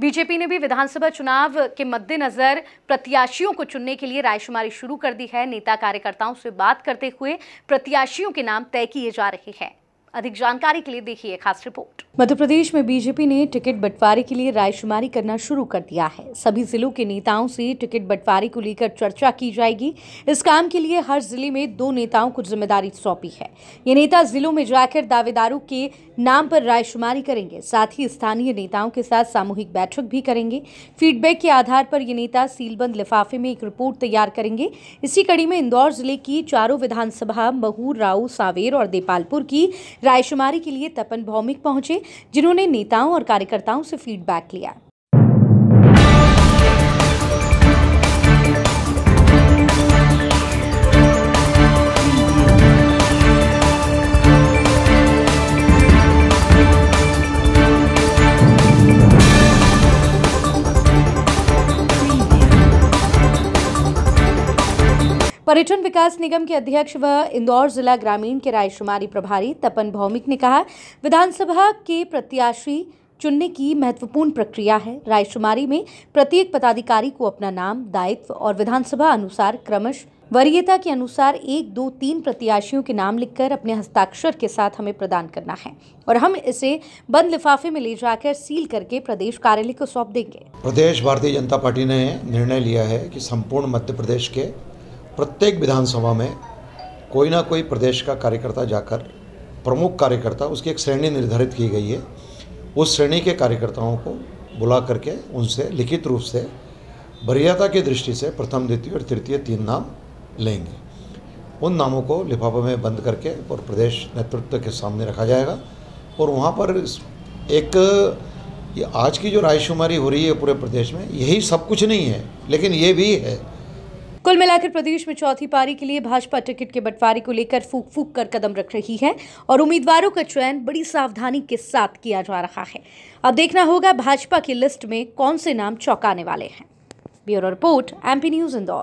BJP ने भी विधानसभा चुनाव के मद्देनजर प्रत्याशियों को चुनने के लिए रायशुमारी शुरू कर दी है नेता कार्यकर्ताओं से बात करते हुए प्रत्याशियों के नाम तय किए जा रहे हैं अधिक जानकारी के लिए देखिए खास रिपोर्ट मध्य प्रदेश में बीजेपी ने टिकट बंटवारे के लिए रायशुमारी करना शुरू कर दिया है सभी जिलों के नेताओं से टिकट बंटवारे को लेकर चर्चा की जाएगी इस काम के लिए हर जिले में दो नेताओं को जिम्मेदारी सौंपी है ये नेता जिलों में जाकर दावेदारों के नाम पर रायशुमारी करेंगे साथ ही स्थानीय नेताओं के साथ सामूहिक बैठक भी करेंगे फीडबैक के आधार पर ये नेता सीलबंद लिफाफे में एक रिपोर्ट तैयार करेंगे इसी कड़ी में इंदौर जिले की चारों विधानसभा महू राऊ सावेर और देपालपुर की रायशुमारी के लिए तपन भौमिक पहुंचे जिन्होंने नेताओं और कार्यकर्ताओं से फीडबैक लिया पर्यटन विकास निगम के अध्यक्ष व इंदौर जिला ग्रामीण के रायशुमारी प्रभारी तपन भौमिक ने कहा विधानसभा के प्रत्याशी चुनने की महत्वपूर्ण प्रक्रिया है रायशुमारी में प्रत्येक पदाधिकारी को अपना नाम दायित्व और विधानसभा अनुसार क्रमश वरीयता के अनुसार एक दो तीन प्रत्याशियों के नाम लिखकर अपने हस्ताक्षर के साथ हमें प्रदान करना है और हम इसे बंद लिफाफे में ले जाकर सील करके प्रदेश कार्यालय को सौंप देंगे प्रदेश भारतीय जनता पार्टी ने निर्णय लिया है कि संपूर्ण मध्य प्रदेश के प्रत्येक विधानसभा में कोई ना कोई प्रदेश का कार्यकर्ता जाकर प्रमुख कार्यकर्ता उसकी एक श्रेणी निर्धारित की गई है उस श्रेणी के कार्यकर्ताओं को बुला करके उनसे लिखित रूप से वरीयता की दृष्टि से प्रथम द्वितीय और तृतीय तीन नाम लेंगे उन नामों को लिफाफे में बंद करके और प्रदेश नेतृत्व के सामने रखा जाएगा और वहाँ पर एक ये आज की जो रायशुमारी हो रही है पूरे प्रदेश में यही सब कुछ नहीं है लेकिन ये भी है कुल मिलाकर प्रदेश में चौथी पारी के लिए भाजपा टिकट के बंटवारे को लेकर फूक फूक कर कदम रख रही है और उम्मीदवारों का चयन बड़ी सावधानी के साथ किया जा रहा है अब देखना होगा भाजपा की लिस्ट में कौन से नाम चौंकाने वाले हैं bureau report MP news Indore